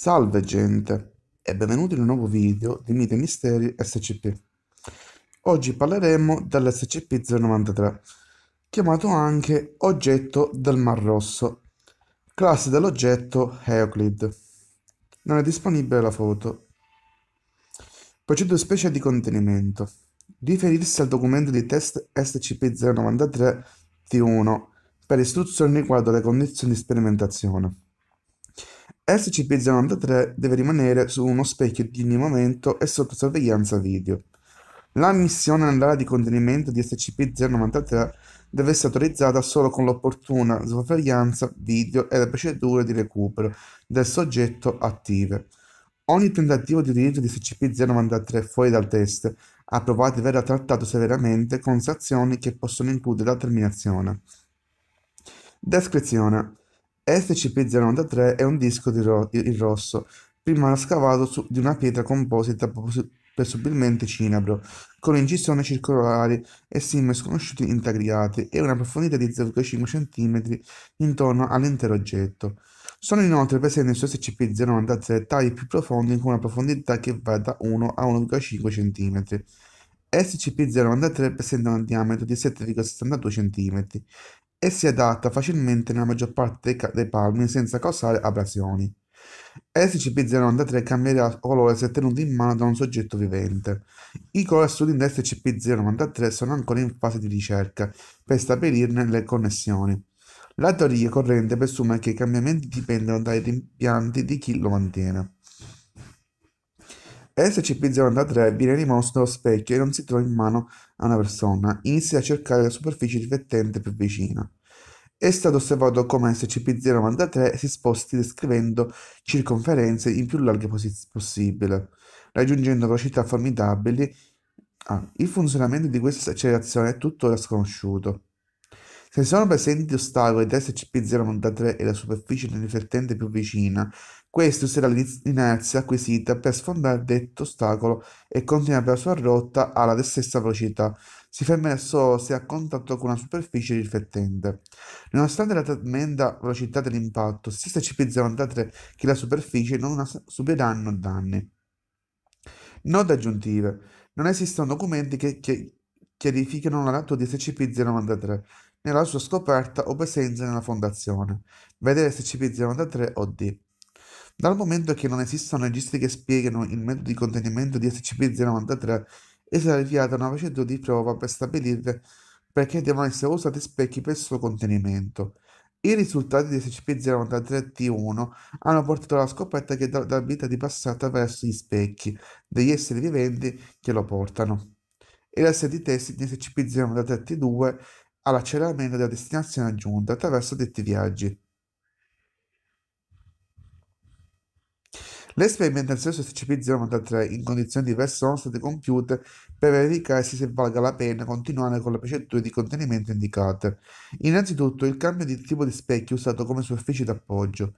Salve gente e benvenuti in un nuovo video di Mite Misteri SCP. Oggi parleremo dell'SCP-093, chiamato anche Oggetto del Mar Rosso, classe dell'oggetto Euclid. Non è disponibile la foto. Procedure specie di contenimento. Riferirsi al documento di test SCP-093 T1 per istruzioni riguardo alle condizioni di sperimentazione. SCP-093 deve rimanere su uno specchio di ogni momento e sotto sorveglianza video. La missione andaria di contenimento di SCP-093 deve essere autorizzata solo con l'opportuna sorveglianza video e le procedure di recupero del soggetto attive. Ogni tentativo di utilizzo di SCP-093 fuori dal test approvato verrà trattato severamente con sanzioni che possono includere la terminazione. Descrizione SCP-093 è un disco di ro- in rosso, prima scavato su- di una pietra composita presumibilmente cinabro, con incisioni circolari e simi sconosciuti intagliati e una profondità di 0,5 cm intorno all'intero oggetto. Sono inoltre presenti su SCP-093 tagli più profondi con una profondità che va da 1 a 1,5 cm. SCP-093 presenta un diametro di 7,62 cm e si adatta facilmente nella maggior parte dei palmi senza causare abrasioni. scp 093 cambierà colore se tenuto in mano da un soggetto vivente. I color student SCP-093 sono ancora in fase di ricerca per stabilirne le connessioni. La teoria corrente presume che i cambiamenti dipendano dai rimpianti di chi lo mantiene. SCP-083 viene rimosso dallo specchio e non si trova in mano a una persona. Inizia a cercare la superficie riflettente più vicina. È stato osservato come SCP-093 si sposti descrivendo circonferenze in più larghe posizioni possibile, raggiungendo velocità formidabili. Ah, il funzionamento di questa accelerazione è tuttora sconosciuto. Se sono presenti ostacoli da SCP-093 e la superficie nell'efferente più vicina, questo userà l'inerzia acquisita per sfondare detto ostacolo e continuare la sua rotta alla stessa velocità. Si fermerà solo se a contatto con una superficie riflettente. Nonostante la tremenda velocità dell'impatto, sia SCP-093 che la superficie non subiranno danni. Note aggiuntive. Non esistono documenti che, che chiarificano la di SCP-093 nella sua scoperta o presenza nella fondazione, vedere SCP-083 OD. Dal momento che non esistono registri che spiegano il metodo di contenimento di SCP-093, è stata avviata una procedura di prova per stabilire perché devono essere usati specchi per il suo contenimento. I risultati di SCP-093-T1 hanno portato alla scoperta che dà la vita di passata verso gli specchi degli esseri viventi che lo portano. E la serie di test di SCP-093-T2 all'accelleramento della destinazione aggiunta attraverso detti viaggi. Le sperimentazioni su SCP-093 in condizioni diverse sono state compiute per verificarsi se valga la pena continuare con le procedure di contenimento indicate. Innanzitutto il cambio di tipo di specchio usato come superficie d'appoggio,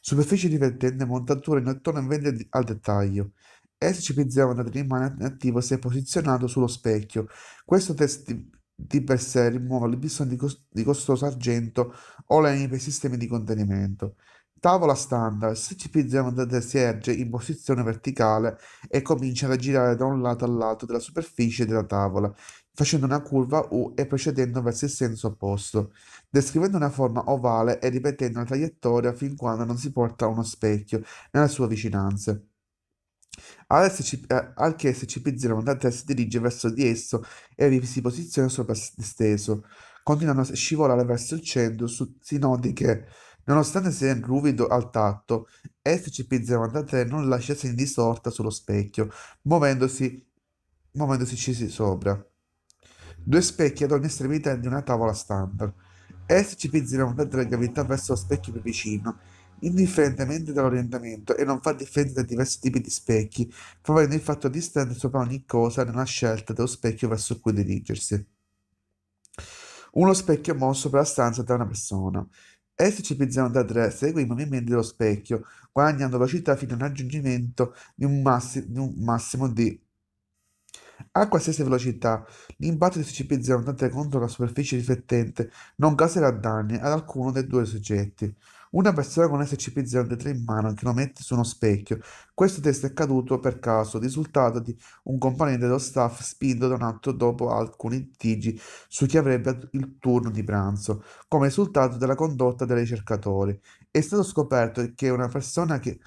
superficie divertente montatura in attorno al dettaglio. SCP-093 rimane attivo se posizionato sullo specchio. Questo test di per sé rimuova il bisogno di, cost- di costoso argento o lenti per i sistemi di contenimento. Tavola standard, se SCP-093 si erge in posizione verticale e comincia a girare da un lato all'altro della superficie della tavola, facendo una curva U e procedendo verso il senso opposto, descrivendo una forma ovale e ripetendo la traiettoria fin quando non si porta uno specchio nella sua vicinanza. Eh, al che SCP-0 si dirige verso di esso e vi si posiziona sopra disteso, continuando a scivolare verso il centro, su, si noti che, nonostante sia ruvido al tatto, SCP-093 non lascia segni di sorta sullo specchio, muovendosi, muovendosi scesi sopra. Due specchi ad ogni estremità di una tavola standard. SCP-093 gravita verso lo specchio più vicino indifferentemente dall'orientamento e non fa differenza da diversi tipi di specchi, favorendo il fatto di stare sopra ogni cosa nella scelta dello specchio verso cui dirigersi. Uno specchio mosso per la stanza da una persona. Essi ci pizziano da tre, segue i movimenti dello specchio, guadagnando velocità fino al raggiungimento di un, massi- di un massimo di a qualsiasi velocità, l'impatto di CCP 083 contro la superficie riflettente non causerà danni ad alcuno dei due soggetti. Una persona con SCP-023 in mano che lo mette su uno specchio. Questo test è caduto per caso, risultato di un componente dello staff spinto da un atto dopo alcuni litigi su chi avrebbe il turno di pranzo, come risultato della condotta dei ricercatori. È stato scoperto che una persona che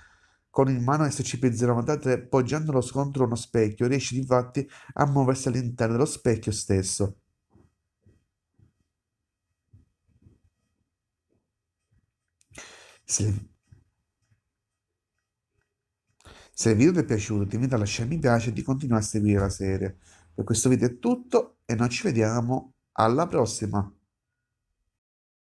con in mano SCP-093 poggiando lo scontro a uno specchio riesce infatti a muoversi all'interno dello specchio stesso. Sì. Se il video ti è piaciuto ti invito a lasciare mi piace e di continuare a seguire la serie. Per questo video è tutto e noi ci vediamo alla prossima!